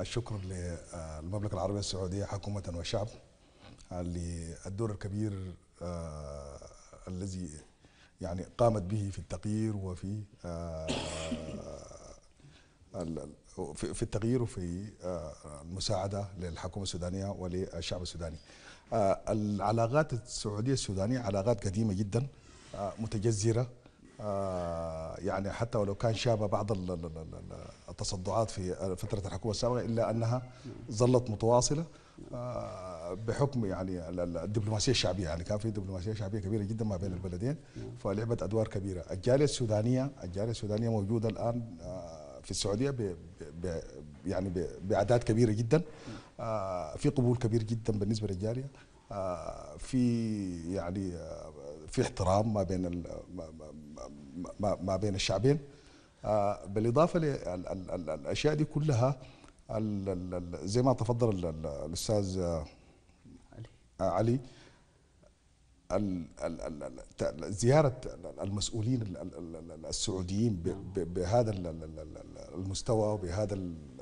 الشكر للمملكة آه، العربية السعودية حكومة وشعب آه، للدور الكبير آه، الذي يعني قامت به في التغيير وفي في التغيير وفي المساعدة للحكومة السودانية وللشعب السوداني العلاقات السعودية السودانية علاقات قديمة جدا متجذرة يعني حتى ولو كان شابه بعض تصدعات في فترة الحكومة السابقة إلا أنها ظلت متواصلة آه، بحكم يعني الدبلوماسية الشعبية يعني كان في دبلوماسية شعبية كبيرة جدا ما بين البلدين فلعبت أدوار كبيرة الجالية السودانية الجالية السودانية موجودة الآن آه، في السعودية ب ب يعني بأعداد كبيرة جدا آه، في قبول كبير جدا بالنسبة للجالية في يعني في احترام ما بين ما بين الشعبين بالاضافه للاشياء دي كلها زي ما تفضل الاستاذ علي زيارة المسؤولين السعوديين بهذا المستوى وبهذا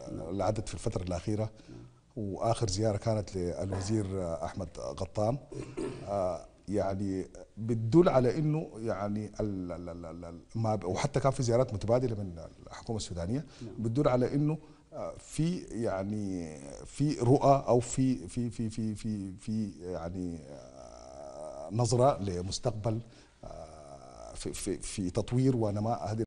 العدد في الفترة الأخيرة وآخر زيارة كانت للوزير أحمد غطان يعني بتدل على انه يعني ما وحتى كان في زيارات متبادله من الحكومه السودانيه نعم. بتدل على انه آه، في يعني في رؤى او في في في في في, في يعني آه، نظره لمستقبل آه، في في, في تطوير ونماء هذه